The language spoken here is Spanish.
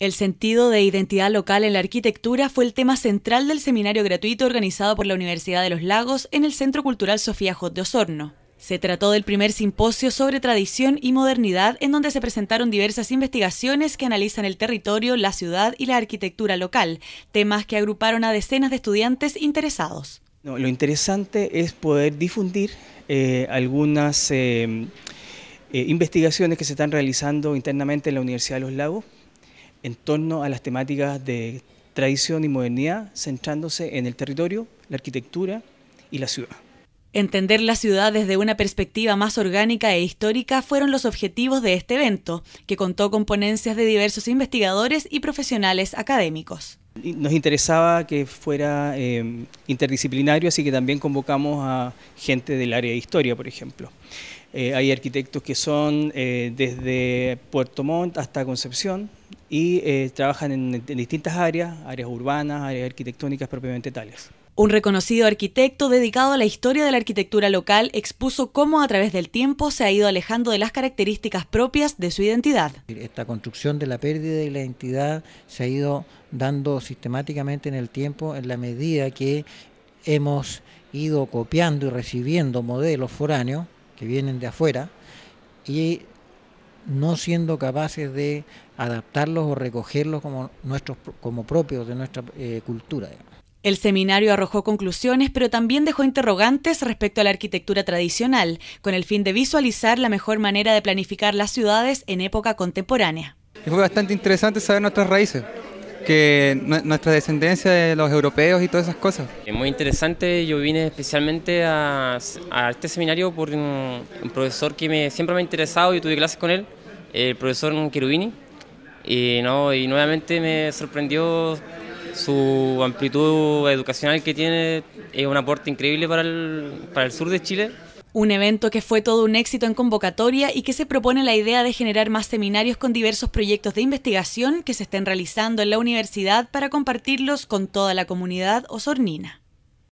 El sentido de identidad local en la arquitectura fue el tema central del seminario gratuito organizado por la Universidad de los Lagos en el Centro Cultural Sofía Jot de Osorno. Se trató del primer simposio sobre tradición y modernidad en donde se presentaron diversas investigaciones que analizan el territorio, la ciudad y la arquitectura local, temas que agruparon a decenas de estudiantes interesados. lo interesante es poder difundir eh, algunas eh, eh, investigaciones que se están realizando internamente en la Universidad de los Lagos en torno a las temáticas de tradición y modernidad, centrándose en el territorio, la arquitectura y la ciudad. Entender la ciudad desde una perspectiva más orgánica e histórica fueron los objetivos de este evento, que contó con ponencias de diversos investigadores y profesionales académicos. Nos interesaba que fuera eh, interdisciplinario, así que también convocamos a gente del área de historia, por ejemplo. Eh, hay arquitectos que son eh, desde Puerto Montt hasta Concepción, y eh, trabajan en, distintas áreas, áreas urbanas, áreas arquitectónicas propiamente tales. Un reconocido arquitecto dedicado a la historia de la arquitectura local expuso cómo a través del tiempo se ha ido alejando de las características propias de su identidad. Esta construcción de la pérdida de la identidad se ha ido dando sistemáticamente en el tiempo en la medida que hemos ido copiando y recibiendo modelos foráneos que vienen de afuera y no siendo capaces de adaptarlos o recogerlos como, nuestros, como propios de nuestra eh, cultura. El seminario arrojó conclusiones, pero también dejó interrogantes respecto a la arquitectura tradicional, con el fin de visualizar la mejor manera de planificar las ciudades en época contemporánea. fue bastante interesante saber nuestras raíces, que nuestra descendencia de los europeos y todas esas cosas. Es muy interesante, yo vine especialmente a, este seminario por un, profesor que siempre me ha interesado, y tuve clases con él, el profesor Cherubini, y, no, y nuevamente me sorprendió su amplitud educacional que tiene, es un aporte increíble para el, para el sur de Chile un evento que fue todo un éxito en convocatoria y que se propone la idea de generar más seminarios con diversos proyectos de investigación que se estén realizando en la universidad para compartirlos con toda la comunidad osornina.